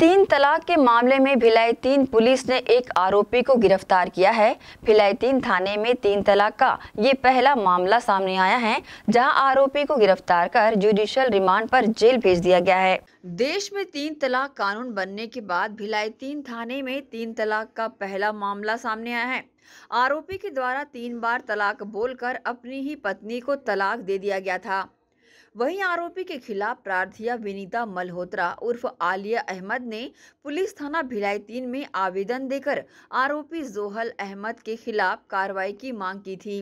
तीन तलाक के मामले में भिलाई तीन पुलिस ने एक आरोपी को गिरफ्तार किया है भिलाई तीन थाने में तीन तलाक का ये पहला मामला सामने आया है जहां आरोपी को गिरफ्तार कर जुडिशल रिमांड पर जेल भेज दिया गया है देश में तीन तलाक कानून बनने के बाद भिलाई तीन थाने में तीन तलाक का पहला मामला सामने आया है आरोपी के द्वारा तीन बार तलाक बोलकर अपनी ही पत्नी को तलाक दे दिया गया था वहीं आरोपी के खिलाफ प्रार्थिया विनीता मल्होत्रा उर्फ आलिया अहमद ने पुलिस थाना भिलाई तीन में आवेदन देकर आरोपी जोहल अहमद के खिलाफ कार्रवाई की मांग की थी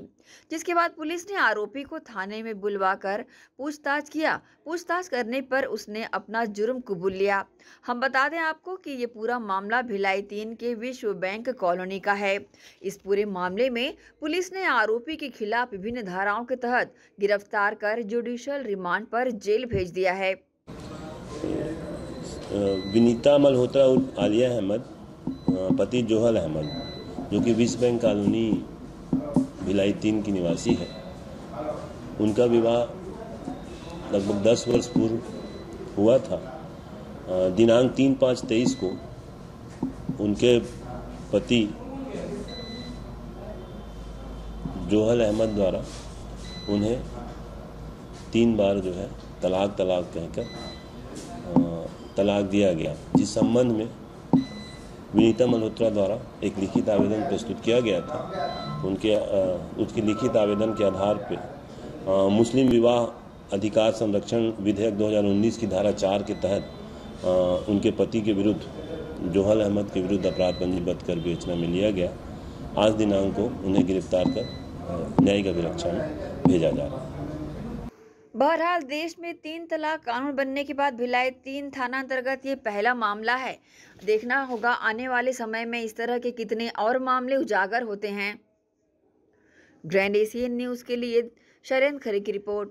जिसके बाद पुलिस ने आरोपी को थाने में बुलवाकर पूछताछ किया पूछताछ करने पर उसने अपना जुर्म कबूल लिया हम बता दें आपको कि ये पूरा मामला भिलाई तीन के विश्व बैंक कॉलोनी का है इस पूरे मामले में पुलिस ने आरोपी के खिलाफ विभिन्न धाराओं के तहत गिरफ्तार कर जुडिशल रिमांड रिमांड पर जेल भेज दिया है विनीता मल्होत्रा उर्फ आलिया अहमद पति जोहल अहमद जो कि विश्व बैंक कॉलोनी भिलाई तीन की निवासी है उनका विवाह लगभग दस वर्ष पूर्व हुआ था दिनांक तीन पाँच तेईस को उनके पति जोहल अहमद द्वारा उन्हें तीन बार जो है तलाक तलाक कहकर तलाक दिया गया जिस संबंध में विनीता मल्होत्रा द्वारा एक लिखित आवेदन प्रस्तुत किया गया था उनके उसके लिखित आवेदन के आधार पर मुस्लिम विवाह अधिकार संरक्षण विधेयक 2019 की धारा चार के तहत उनके पति के विरुद्ध जोहल अहमद के विरुद्ध अपराध पंजीबद्ध कर विवेचना में लिया गया आज दिनांक को उन्हें गिरफ्तार कर न्यायिक अभिरक्षा में भेजा जा रहा है बहरहाल देश में तीन तलाक कानून बनने के बाद भिलाई तीन थाना अंतर्गत ये पहला मामला है देखना होगा आने वाले समय में इस तरह के कितने और मामले उजागर होते हैं ग्रैंड एशियन न्यूज़ के लिए शरेंद्र खरे की रिपोर्ट